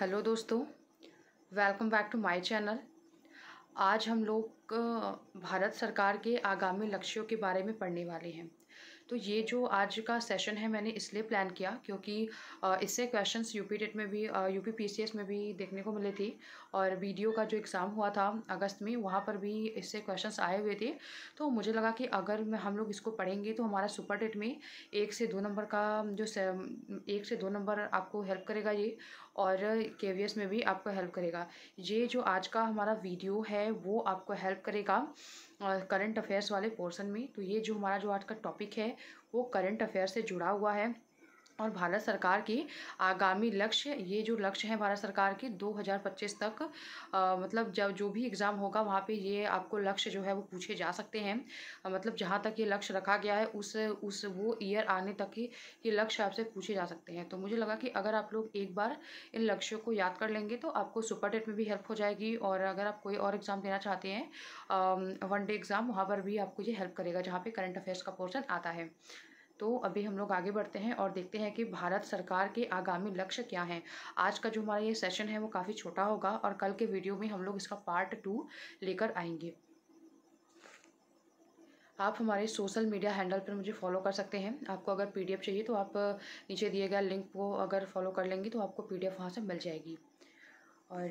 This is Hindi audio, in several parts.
हेलो दोस्तों welcome back to my channel आज हम लोग भारत सरकार के आगामी लक्ष्यों के बारे में पढ़ने वाले हैं तो ये जो आज का सेशन है मैंने इसलिए प्लान किया क्योंकि इससे क्वेश्चंस यूपी टेट में भी यूपी पीसीएस में भी देखने को मिले थी और वीडियो का जो एग्ज़ाम हुआ था अगस्त में वहाँ पर भी इससे क्वेश्चंस आए हुए थे तो मुझे लगा कि अगर हम लोग इसको पढ़ेंगे तो हमारा सुपर टेट में एक से दो नंबर का जो एक से दो नंबर आपको हेल्प करेगा ये और के में भी आपको हेल्प करेगा ये जो आज का हमारा वीडियो है वो आपको हेल्प करेगा करंट अफेयर्स वाले पोर्सन में तो ये जो हमारा जो आज का टॉपिक है वो करंट अफेयर से जुड़ा हुआ है और भारत सरकार की आगामी लक्ष्य ये जो लक्ष्य हैं भारत सरकार की 2025 तक आ, मतलब जब जो भी एग्ज़ाम होगा वहाँ पे ये आपको लक्ष्य जो है वो पूछे जा सकते हैं आ, मतलब जहाँ तक ये लक्ष्य रखा गया है उस उस वो ईयर आने तक ही ये लक्ष्य आपसे पूछे जा सकते हैं तो मुझे लगा कि अगर आप लोग एक बार इन लक्ष्यों को याद कर लेंगे तो आपको सुपर टेट में भी हेल्प हो जाएगी और अगर आप कोई और एग्ज़ाम देना चाहते हैं वन डे एग्ज़ाम वहाँ पर भी आपको ये हेल्प करेगा जहाँ पर करंट अफेयर्स का पोर्सन आता है तो अभी हम लोग आगे बढ़ते हैं और देखते हैं कि भारत सरकार के आगामी लक्ष्य क्या हैं आज का जो हमारा ये सेशन है वो काफ़ी छोटा होगा और कल के वीडियो में हम लोग इसका पार्ट टू लेकर आएंगे आप हमारे सोशल मीडिया हैंडल पर मुझे फॉलो कर सकते हैं आपको अगर पीडीएफ चाहिए तो आप नीचे दिए गए लिंक को अगर फॉलो कर लेंगी तो आपको पीडीएफ वहाँ से मिल जाएगी और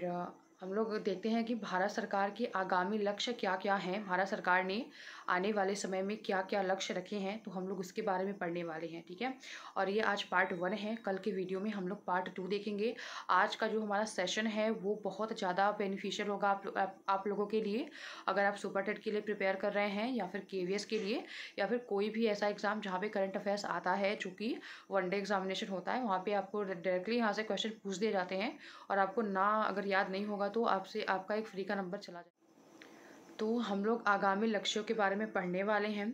हम लोग देखते हैं कि भारत सरकार के आगामी लक्ष्य क्या क्या हैं भारत सरकार ने आने वाले समय में क्या क्या लक्ष्य रखे हैं तो हम लोग उसके बारे में पढ़ने वाले हैं ठीक है और ये आज पार्ट वन है कल के वीडियो में हम लोग पार्ट टू देखेंगे आज का जो हमारा सेशन है वो बहुत ज़्यादा बेनिफिशियल होगा आप, आप आप लोगों के लिए अगर आप सुपर टेट के लिए प्रिपेयर कर रहे हैं या फिर के के लिए या फिर कोई भी ऐसा एग्ज़ाम जहाँ पर करंट अफेयर्स आता है चूँकि वन डे एग्जामिनेशन होता है वहाँ पर आपको डायरेक्टली यहाँ से क्वेश्चन पूछ दिए जाते हैं और आपको ना अगर याद नहीं होगा तो आपसे आपका एक फ्री का नंबर चला जाए तो हम लोग आगामी लक्ष्यों के बारे में पढ़ने वाले हैं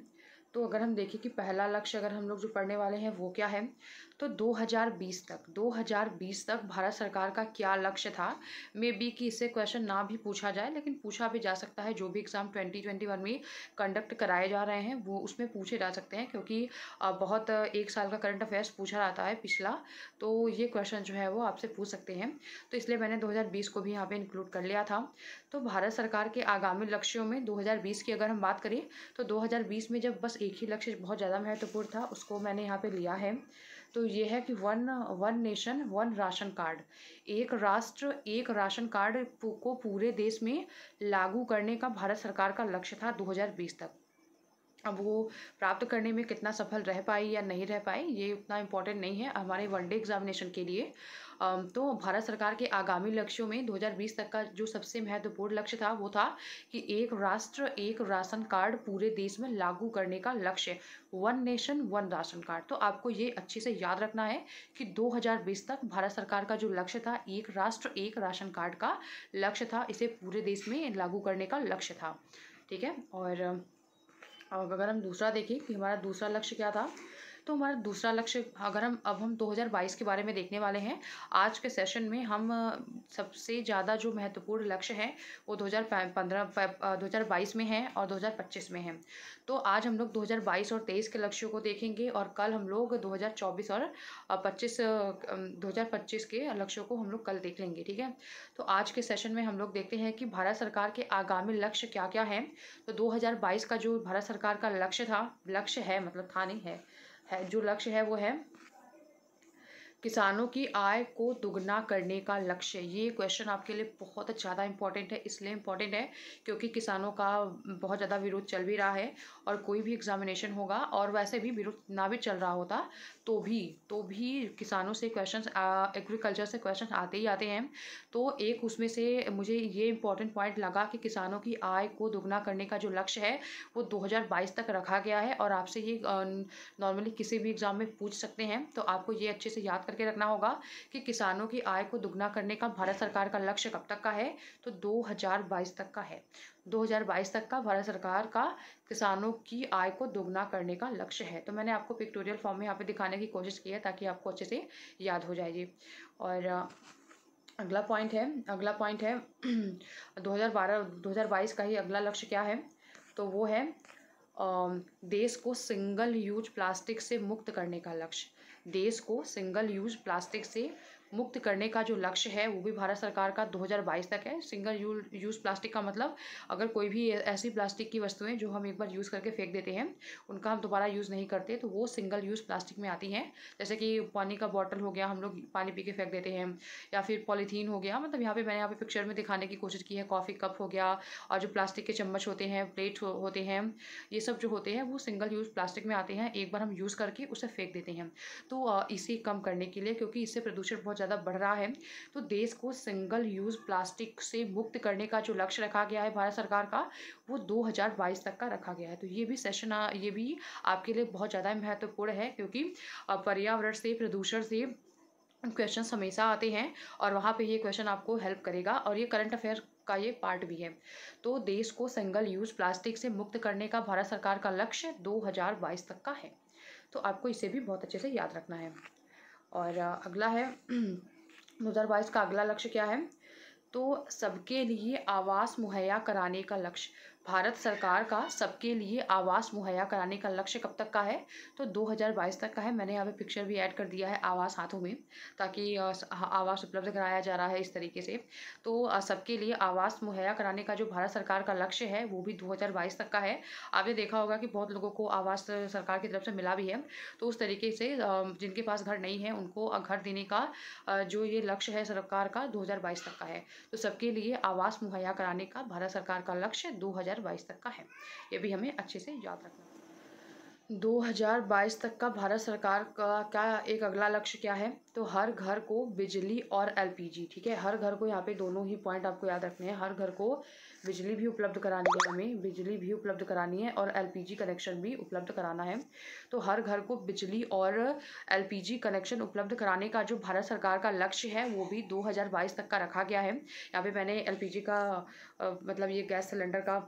तो अगर हम देखें कि पहला लक्ष्य अगर हम लोग जो पढ़ने वाले हैं वो क्या है तो 2020 तक 2020 तक भारत सरकार का क्या लक्ष्य था मे बी कि इससे क्वेश्चन ना भी पूछा जाए लेकिन पूछा भी जा सकता है जो भी एग्ज़ाम 2021 में कंडक्ट कराए जा रहे हैं वो उसमें पूछे जा सकते हैं क्योंकि बहुत एक साल का करंट अफेयर्स पूछा जाता है पिछला तो ये क्वेश्चन जो है वो आपसे पूछ सकते हैं तो इसलिए मैंने दो को भी यहाँ पर इंक्लूड कर लिया था तो भारत सरकार के आगामी लक्ष्यों में दो की अगर हम बात करें तो दो में जब बस एक ही लक्ष्य बहुत ज़्यादा महत्वपूर्ण था उसको मैंने यहाँ पर लिया है तो ये है कि one one nation one ration card एक राष्ट्र एक राशन कार्ड को पूरे देश में लागू करने का भारत सरकार का लक्ष्य था 2020 तक अब वो प्राप्त करने में कितना सफल रह पाई या नहीं रह पाई ये उतना इम्पोर्टेंट नहीं है हमारे वनडे एग्जामिनेशन के लिए तो भारत सरकार के आगामी लक्ष्यों में 2020 तक का जो सबसे महत्वपूर्ण लक्ष्य था वो था कि एक राष्ट्र एक राशन कार्ड पूरे देश में लागू करने का लक्ष्य one nation one ration card तो आपको ये अच्छे से याद रखना है कि 2020 तक भारत सरकार का जो लक्ष्य था एक राष्ट्र एक राशन कार्ड का लक्ष्य था इसे पूरे देश में लागू करने का लक्ष्य था ठीक है और अब अगर हम दूसरा देखें कि हमारा दूसरा लक्ष्य क्या था तो हमारा दूसरा लक्ष्य अगर हम अब हम 2022 के बारे में देखने वाले हैं आज के सेशन में हम सबसे ज़्यादा जो महत्वपूर्ण लक्ष्य है वो 2015 2022 में है और 2025 में है तो आज हम लोग 2022 और 23 के लक्ष्यों को देखेंगे और कल हम लोग 2024 और 25 2025 के लक्ष्यों को हम लोग कल देख लेंगे ठीक है तो आज के सेशन में हम लोग देखते हैं कि भारत सरकार के आगामी लक्ष्य क्या क्या हैं तो दो का जो भारत सरकार का लक्ष्य था लक्ष्य है मतलब था नहीं है है जो लक्ष्य है वो है किसानों की आय को दुगना करने का लक्ष्य ये क्वेश्चन आपके लिए बहुत ज़्यादा इंपॉर्टेंट है इसलिए इम्पॉर्टेंट है क्योंकि किसानों का बहुत ज़्यादा विरोध चल भी रहा है और कोई भी एग्जामिनेशन होगा और वैसे भी विरोध ना भी चल रहा होता तो भी तो भी किसानों से क्वेश्चन एग्रीकल्चर से क्वेश्चन आते ही आते हैं तो एक उसमें से मुझे ये इंपॉर्टेंट पॉइंट लगा कि किसानों की आय को दुगना करने का जो लक्ष्य है वो दो तक रखा गया है और आपसे ये नॉर्मली किसी भी एग्ज़ाम में पूछ सकते हैं तो आपको ये अच्छे से याद कर करके रखना होगा कि किसानों की आय को दुगना करने का भारत सरकार का लक्ष्य कब तक का है तो 2022 तक का है 2022 तक का भारत सरकार का किसानों की आय को दोगुना करने का लक्ष्य है तो मैंने आपको पिक्टोरियल फॉर्म में यहाँ पे दिखाने की कोशिश की है ताकि आपको अच्छे से याद हो जाएगी और अगला पॉइंट है अगला पॉइंट है 2012 2022 का ही अगला लक्ष्य क्या है तो वो है देश को सिंगल यूज प्लास्टिक से मुक्त करने का लक्ष्य देश को सिंगल यूज प्लास्टिक से मुक्त करने का जो लक्ष्य है वो भी भारत सरकार का 2022 तक है सिंगल यू, यूज़ प्लास्टिक का मतलब अगर कोई भी ऐसी प्लास्टिक की वस्तुएं जो हम एक बार यूज़ करके फेंक देते हैं उनका हम दोबारा यूज़ नहीं करते तो वो सिंगल यूज़ प्लास्टिक में आती हैं जैसे कि पानी का बॉटल हो गया हम लोग पानी पी के फेंक देते हैं या फिर पॉलीथीन हो गया मतलब यहाँ पर मैंने यहाँ पर पिक्चर में दिखाने की कोशिश की है कॉफ़ी कप हो गया और जो प्लास्टिक के चम्मच होते हैं प्लेट हो, होते हैं ये सब जो होते हैं वो सिंगल यूज़ प्लास्टिक में आते हैं एक बार हम यूज़ करके उसे फेंक देते हैं तो इसे कम करने के लिए क्योंकि इससे प्रदूषण बहुत बहुत ज़्यादा बढ़ रहा है तो देश को सिंगल यूज़ प्लास्टिक से मुक्त करने का जो लक्ष्य रखा गया है भारत सरकार का वो 2022 तक का रखा गया है तो ये भी सेशन ये भी आपके लिए बहुत ज़्यादा महत्वपूर्ण है क्योंकि पर्यावरण से प्रदूषण से क्वेश्चन हमेशा आते हैं और वहाँ पे ये क्वेश्चन आपको हेल्प करेगा और ये करंट अफेयर का ये पार्ट भी है तो देश को सिंगल यूज़ प्लास्टिक से मुक्त करने का भारत सरकार का लक्ष्य 2022 तक का है तो आपको इसे भी बहुत अच्छे से याद रखना है और अगला है दो हज़ार बाईस का अगला लक्ष्य क्या है तो सबके लिए आवास मुहैया कराने का लक्ष्य भारत सरकार का सबके लिए आवास मुहैया कराने का लक्ष्य कब तक का है तो 2022 तक का है मैंने यहाँ पे पिक्चर भी ऐड कर दिया है आवास हाथों में ताकि आवास उपलब्ध कराया जा रहा है इस तरीके से तो सबके लिए आवास मुहैया कराने का जो भारत सरकार का लक्ष्य है वो भी 2022 तक का है आपने देखा होगा कि बहुत लोगों को आवास सरकार की तरफ से मिला भी है तो उस तरीके से जिनके पास घर नहीं है उनको घर देने का जो ये लक्ष्य है सरकार का दो तक का है तो सबके लिए आवास मुहैया कराने का भारत सरकार का लक्ष्य दो 2022 तक का है ये भी हमें अच्छे से याद रखना 2022 तक का भारत सरकार का क्या एक अगला लक्ष्य क्या है तो हर घर को बिजली और एलपीजी ठीक है हर घर को यहाँ पे दोनों ही पॉइंट आपको याद रखने हैं हर घर को बिजली भी उपलब्ध करानी है हमें बिजली भी उपलब्ध करानी है और एलपीजी कनेक्शन भी उपलब्ध कराना है तो हर घर को बिजली और एलपीजी कनेक्शन उपलब्ध कराने का जो भारत सरकार का लक्ष्य है वो भी दो तक का रखा गया है यहाँ पर मैंने एल का मतलब ये गैस सिलेंडर का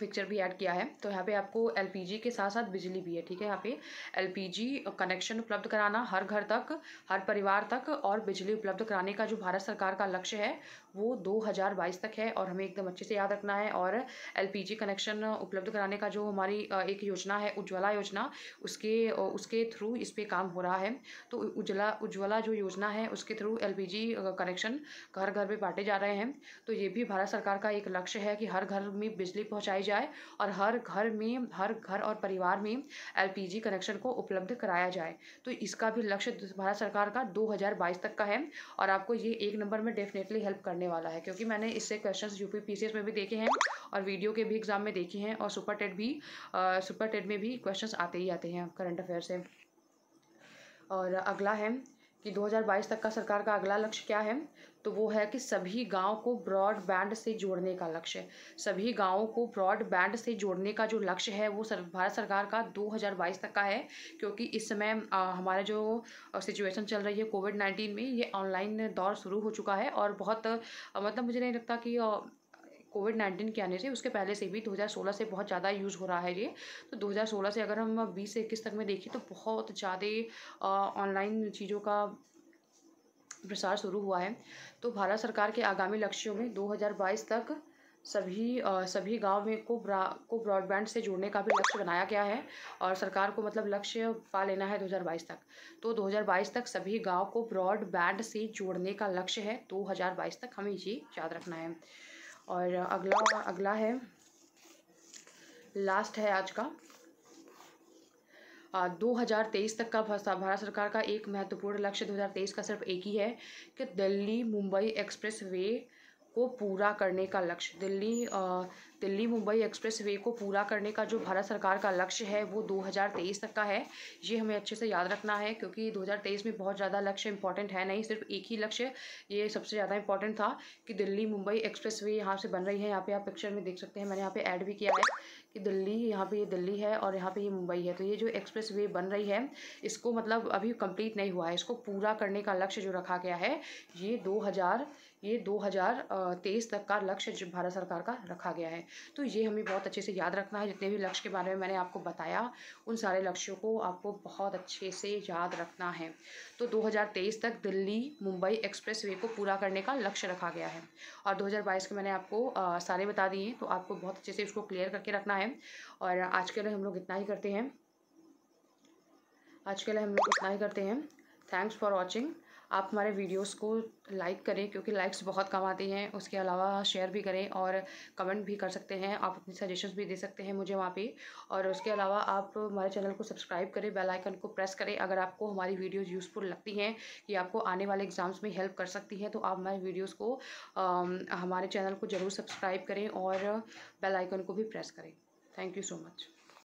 पिक्चर भी ऐड किया है तो यहाँ पे आपको एलपीजी के साथ साथ बिजली भी है ठीक है यहाँ पे एलपीजी कनेक्शन उपलब्ध कराना हर घर तक हर परिवार तक और बिजली उपलब्ध कराने का जो भारत सरकार का लक्ष्य है वो 2022 तक है और हमें एकदम अच्छे से याद रखना है और एलपीजी कनेक्शन उपलब्ध कराने का जो हमारी एक योजना है उज्ज्वला योजना उसके उसके थ्रू इस पर काम हो रहा है तो उज्ज्वला उज्ज्वला जो योजना है उसके थ्रू एल कनेक्शन घर घर पर बांटे जा रहे हैं तो ये भी भारत सरकार का एक लक्ष्य है कि हर घर में बिजली पहुँचाई जाए और हर घर में हर घर और परिवार में एलपीजी कनेक्शन को उपलब्ध कराया जाए तो इसका भी लक्ष्य भारत सरकार का 2022 तक का है और आपको ये एक नंबर में डेफिनेटली हेल्प करने वाला है क्योंकि मैंने इससे क्वेश्चन यू पी में भी देखे हैं और वीडियो के भी एग्जाम में देखे हैं और सुपर टेट भी सुपर टेट में भी क्वेश्चन आते ही आते हैं करंट अफेयर से और अगला है कि 2022 तक का सरकार का अगला लक्ष्य क्या है तो वो है कि सभी गांव को ब्रॉडबैंड से जोड़ने का लक्ष्य सभी गांवों को ब्रॉडबैंड से जोड़ने का जो लक्ष्य है वो सर, भारत सरकार का 2022 तक का है क्योंकि इस समय हमारा जो सिचुएशन चल रही है कोविड नाइन्टीन में ये ऑनलाइन दौर शुरू हो चुका है और बहुत मतलब मुझे नहीं लगता कि कोविड नाइन्टीन के आने से उसके पहले से भी 2016 से बहुत ज़्यादा यूज़ हो रहा है ये तो 2016 से अगर हम बीस से इक्कीस तक में देखें तो बहुत ज़्यादा ऑनलाइन चीज़ों का प्रसार शुरू हुआ है तो भारत सरकार के आगामी लक्ष्यों में 2022 तक सभी आ, सभी गांव में को ब्रा को ब्रॉडबैंड से जोड़ने का भी लक्ष्य बनाया गया है और सरकार को मतलब लक्ष्य पा लेना है 2022 तक तो 2022 तक सभी गांव को ब्रॉडबैंड से जोड़ने का लक्ष्य है 2022 तक हमें ये याद रखना है और अगला अगला है लास्ट है आज का दो हज़ार तेईस तक का भारत सरकार का एक महत्वपूर्ण लक्ष्य दो हज़ार तेईस का सिर्फ एक ही है कि दिल्ली मुंबई एक्सप्रेस वे को पूरा करने का लक्ष्य दिल्ली दिल्ली मुंबई एक्सप्रेस वे को पूरा करने का जो भारत सरकार का लक्ष्य है वो 2023 तक का है ये हमें अच्छे से याद रखना है क्योंकि 2023 में बहुत ज़्यादा लक्ष्य इंपॉर्टेंट है नहीं सिर्फ एक ही लक्ष्य ये सबसे ज़्यादा इंपॉर्टेंट था कि दिल्ली मुंबई एक्सप्रेस वे यहाँ से बन रही है यहाँ पर आप पिक्चर में देख सकते हैं मैंने यहाँ पर ऐड भी किया है कि दिल्ली यहाँ पर ये दिल्ली है और यहाँ पर ये मुंबई है तो ये जो एक्सप्रेस वे बन रही है इसको मतलब अभी कंप्लीट नहीं हुआ है इसको पूरा करने का लक्ष्य जो रखा गया है ये दो ये 2023 तक का लक्ष्य जो भारत सरकार का रखा गया है तो ये हमें बहुत अच्छे से याद रखना है जितने भी लक्ष्य के बारे में मैंने आपको बताया उन सारे लक्ष्यों को आपको बहुत अच्छे से याद रखना है तो 2023 तक दिल्ली मुंबई एक्सप्रेस वे को पूरा करने का लक्ष्य रखा गया है और दो के मैंने आपको सारे बता दिए तो आपको बहुत अच्छे से इसको क्लियर करके रखना है और आज के लिए हम लोग इतना ही करते हैं आज के लिए हम लोग इतना ही करते हैं थैंक्स फॉर वॉचिंग आप हमारे वीडियोस को लाइक करें क्योंकि लाइक्स बहुत कम आती हैं उसके अलावा शेयर भी करें और कमेंट भी कर सकते हैं आप अपनी सजेशंस भी दे सकते हैं मुझे वहाँ पे और उसके अलावा आप हमारे चैनल को सब्सक्राइब करें बेल आइकन को प्रेस करें अगर आपको हमारी वीडियोज़ यूज़फुल लगती हैं कि आपको आने वाले एग्ज़ाम्स में हेल्प कर सकती हैं तो आप हमारे वीडियोज़ को हमारे चैनल को ज़रूर सब्सक्राइब करें और बेलाइकन को भी प्रेस करें थैंक यू सो मच